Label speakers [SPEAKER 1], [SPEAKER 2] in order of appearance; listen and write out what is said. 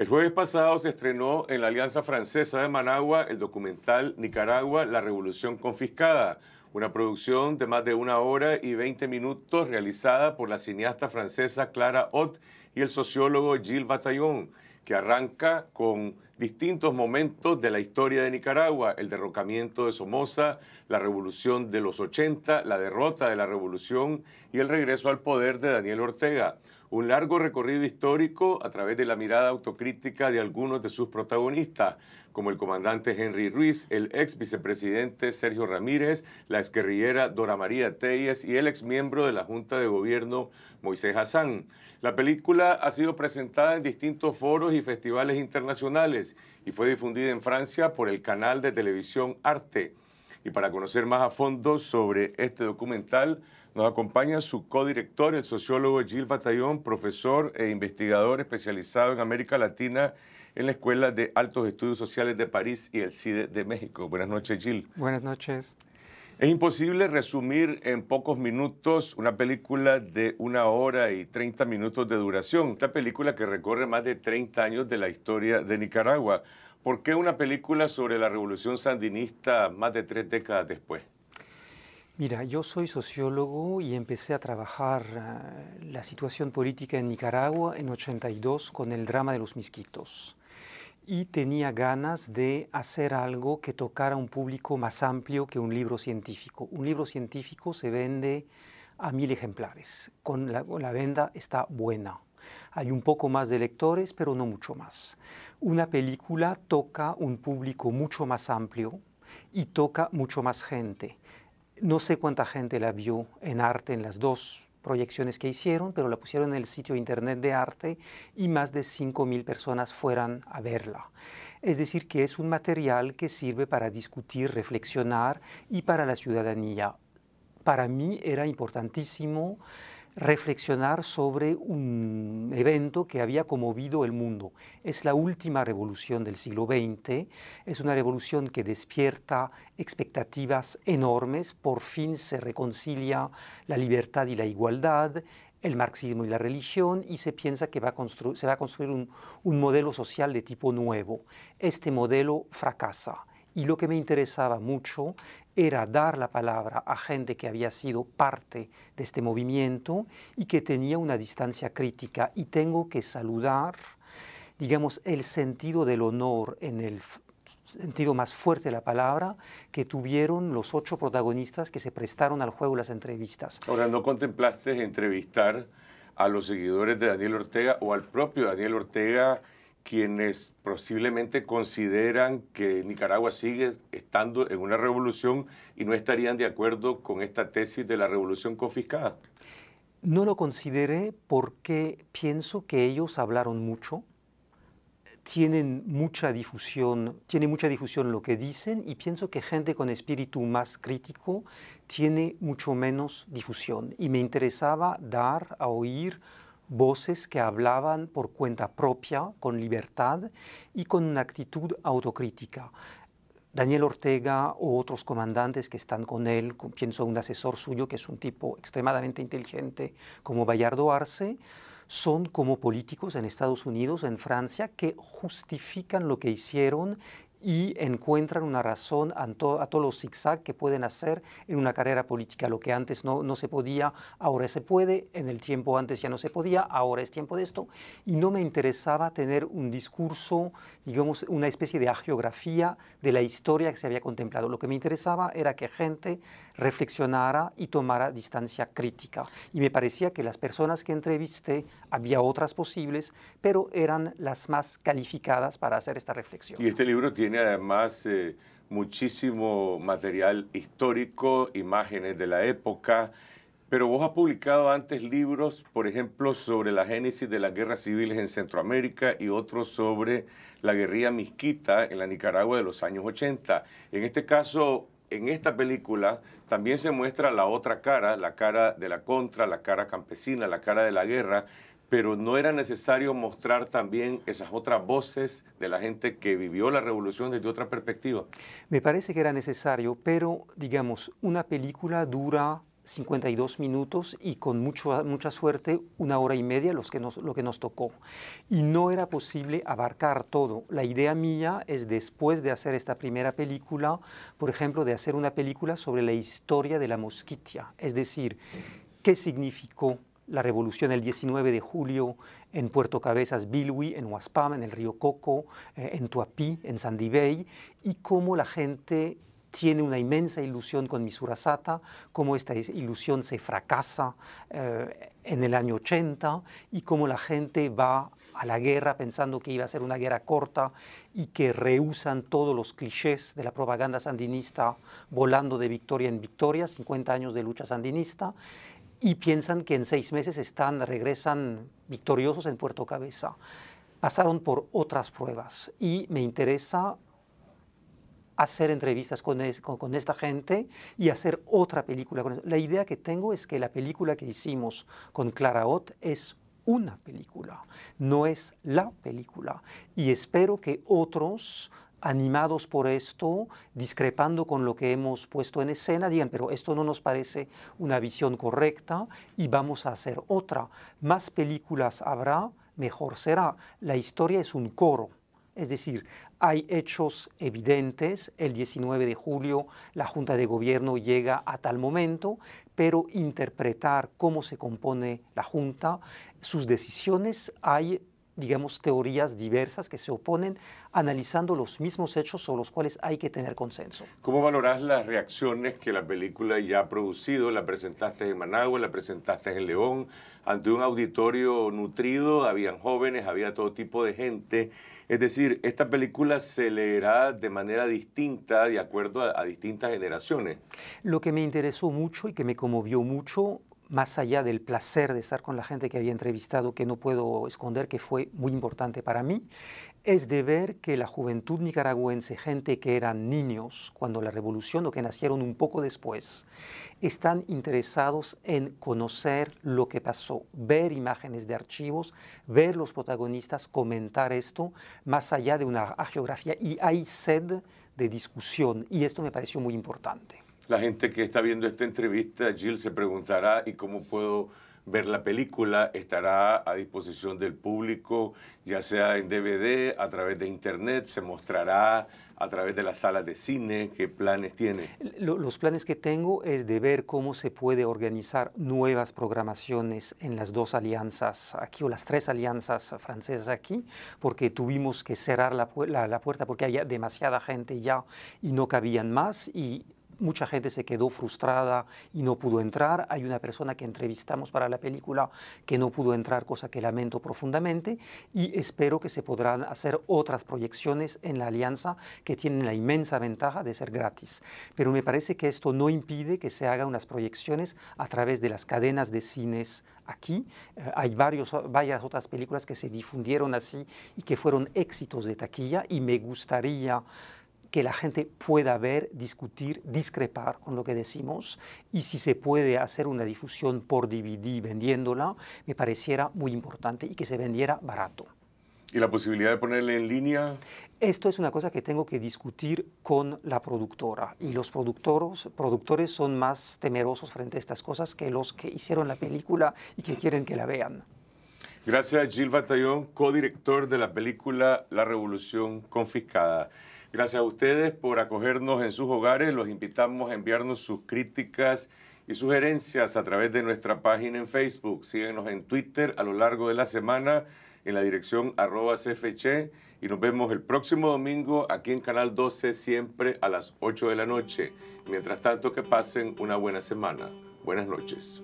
[SPEAKER 1] El jueves pasado se estrenó en la Alianza Francesa de Managua el documental Nicaragua, la Revolución Confiscada, una producción de más de una hora y 20 minutos realizada por la cineasta francesa Clara Ott y el sociólogo Gilles Bataillon, que arranca con distintos momentos de la historia de Nicaragua, el derrocamiento de Somoza, la revolución de los 80, la derrota de la revolución y el regreso al poder de Daniel Ortega un largo recorrido histórico a través de la mirada autocrítica de algunos de sus protagonistas, como el comandante Henry Ruiz, el ex vicepresidente Sergio Ramírez, la exguerrillera Dora María Teyes, y el ex miembro de la Junta de Gobierno Moisés Hassan. La película ha sido presentada en distintos foros y festivales internacionales y fue difundida en Francia por el canal de televisión Arte. Y para conocer más a fondo sobre este documental, nos acompaña su codirector, el sociólogo Gil Batallón, profesor e investigador especializado en América Latina en la Escuela de Altos Estudios Sociales de París y el CIDE de México. Buenas noches, Gil.
[SPEAKER 2] Buenas noches.
[SPEAKER 1] Es imposible resumir en pocos minutos una película de una hora y 30 minutos de duración, esta película que recorre más de 30 años de la historia de Nicaragua. ¿Por qué una película sobre la revolución sandinista más de tres décadas después?
[SPEAKER 2] Mira, yo soy sociólogo y empecé a trabajar ah, la situación política en Nicaragua en 82 con el drama de los misquitos. Y tenía ganas de hacer algo que tocara un público más amplio que un libro científico. Un libro científico se vende a mil ejemplares. Con la, la venda está buena. Hay un poco más de lectores, pero no mucho más. Una película toca un público mucho más amplio y toca mucho más gente no sé cuánta gente la vio en arte en las dos proyecciones que hicieron, pero la pusieron en el sitio internet de arte y más de 5.000 personas fueran a verla. Es decir, que es un material que sirve para discutir, reflexionar y para la ciudadanía. Para mí era importantísimo reflexionar sobre un evento que había conmovido el mundo. Es la última revolución del siglo XX, es una revolución que despierta expectativas enormes, por fin se reconcilia la libertad y la igualdad, el marxismo y la religión y se piensa que se va a construir un modelo social de tipo nuevo. Este modelo fracasa y lo que me interesaba mucho era dar la palabra a gente que había sido parte de este movimiento y que tenía una distancia crítica. Y tengo que saludar, digamos, el sentido del honor en el sentido más fuerte de la palabra que tuvieron los ocho protagonistas que se prestaron al juego las entrevistas.
[SPEAKER 1] Ahora, ¿no contemplaste entrevistar a los seguidores de Daniel Ortega o al propio Daniel Ortega? quienes posiblemente consideran que Nicaragua sigue estando en una revolución y no estarían de acuerdo con esta tesis de la revolución confiscada?
[SPEAKER 2] No lo consideré porque pienso que ellos hablaron mucho, tienen mucha difusión, tiene mucha difusión lo que dicen y pienso que gente con espíritu más crítico tiene mucho menos difusión y me interesaba dar a oír voces que hablaban por cuenta propia, con libertad y con una actitud autocrítica. Daniel Ortega o otros comandantes que están con él, pienso un asesor suyo que es un tipo extremadamente inteligente como Bayardo Arce, son como políticos en Estados Unidos, en Francia, que justifican lo que hicieron y encuentran una razón a, todos los zigzags que pueden hacer en una carrera política. Lo que antes no, no, se podía, ahora se puede, en el tiempo antes ya no se podía, ahora es tiempo de esto. Y no me interesaba tener un discurso, digamos, una especie de agiografía de la historia que se había contemplado. Lo que me interesaba era que gente reflexionara y tomara distancia crítica. Y me parecía que las personas que entrevisté, había otras posibles, pero eran las más calificadas para hacer esta reflexión.
[SPEAKER 1] Y este libro tiene además eh, muchísimo material histórico, imágenes de la época, pero vos has publicado antes libros, por ejemplo, sobre la génesis de las guerras civiles en Centroamérica y otros sobre la guerrilla misquita en la Nicaragua de los años 80. En este caso, en esta película también se muestra la otra cara, la cara de la contra, la cara campesina, la cara de la guerra pero no era necesario mostrar también esas otras voces de la gente que vivió la revolución desde otra perspectiva.
[SPEAKER 2] Me parece que era necesario, pero digamos, una película dura 52 minutos y con mucha suerte una hora y media los que lo que nos tocó. Y no era posible abarcar todo. La idea mía es después de hacer esta primera película, por ejemplo, de hacer una película sobre la historia de la mosquitia, es decir, qué significó la revolución el 19 de julio en Puerto Cabezas, Bilwi, en Huaspam, en el río Coco, eh, en Tuapí, en Bay y cómo la gente tiene una inmensa ilusión con Misurasata, cómo esta ilusión se fracasa eh, en el año 80 y cómo la gente va a la guerra pensando que iba a ser una guerra corta y que rehusan todos los clichés de la propaganda sandinista volando de victoria en victoria, 50 años de lucha sandinista y piensan que en seis meses están, regresan victoriosos en Puerto Cabeza. Pasaron por otras pruebas y me interesa hacer entrevistas con, esta gente y hacer otra película. la idea que tengo es que la película que hicimos con Clara Ott es una película, no es la película. Y espero que otros animados por esto, discrepando con lo que hemos puesto en escena, digan, pero esto no nos parece una visión correcta y vamos a hacer otra. Más películas habrá, mejor será. La historia es un coro. Es decir, hay hechos evidentes, el 19 de julio la Junta de Gobierno llega a tal momento, pero interpretar cómo se compone la Junta, sus decisiones, hay digamos, teorías diversas que se oponen analizando los mismos hechos sobre los cuales hay que tener consenso.
[SPEAKER 1] ¿Cómo valoras las reacciones que la película ya ha producido? La presentaste en Managua, la presentaste en León, ante un auditorio nutrido, habían jóvenes, había todo tipo de gente. Es decir, esta película se leerá de manera distinta de acuerdo a distintas generaciones.
[SPEAKER 2] Lo que me interesó mucho y que me conmovió mucho más allá del placer de estar con la gente que había entrevistado, que no puedo esconder que fue muy importante para mí, es de ver que la juventud nicaragüense, gente que eran niños cuando la revolución o que nacieron un poco después, están interesados en conocer lo que pasó, ver imágenes de archivos, ver los protagonistas, comentar esto, más allá de una geografía. Y hay sed de discusión y esto me pareció muy importante
[SPEAKER 1] la gente que está viendo esta entrevista, Jill, se preguntará, ¿y cómo puedo ver la película? Estará a disposición del público, ya sea en DVD, a través de Internet, se mostrará a través de las salas de cine? ¿Qué planes tiene?
[SPEAKER 2] Los planes que tengo es de ver cómo se puede organizar nuevas programaciones en las dos alianzas aquí o las tres alianzas francesas aquí, porque tuvimos que cerrar la, puerta porque había demasiada gente ya y no cabían más y mucha gente se quedó frustrada y no pudo entrar. Hay una persona que entrevistamos para la película que no pudo entrar, cosa que lamento profundamente. Y espero que se podrán hacer otras proyecciones en la alianza que tienen la inmensa ventaja de ser gratis. Pero me parece que esto no impide que se hagan unas proyecciones a través de las cadenas de cines aquí. Eh, hay varias otras películas que se difundieron así y que fueron éxitos de taquilla y me gustaría que la gente pueda ver, discutir, discrepar con lo que decimos y si se puede hacer una difusión por DVD vendiéndola, me pareciera muy importante y que se vendiera barato.
[SPEAKER 1] ¿Y la posibilidad de ponerle en línea?
[SPEAKER 2] Esto es una cosa que tengo que discutir con la productora. Y los productores, productores son más temerosos frente a estas cosas que los que hicieron la película y que quieren que la vean.
[SPEAKER 1] Gracias, Gil Batallón, codirector de la película La Revolución Confiscada. Gracias a ustedes por acogernos en sus hogares. Los invitamos a enviarnos sus críticas y sugerencias a través de nuestra página en Facebook. Síguenos en Twitter a lo largo de la semana en la dirección arroba y nos vemos el próximo domingo aquí en Canal 12 siempre a las 8 de la noche. Mientras tanto, que pasen una buena semana. Buenas noches.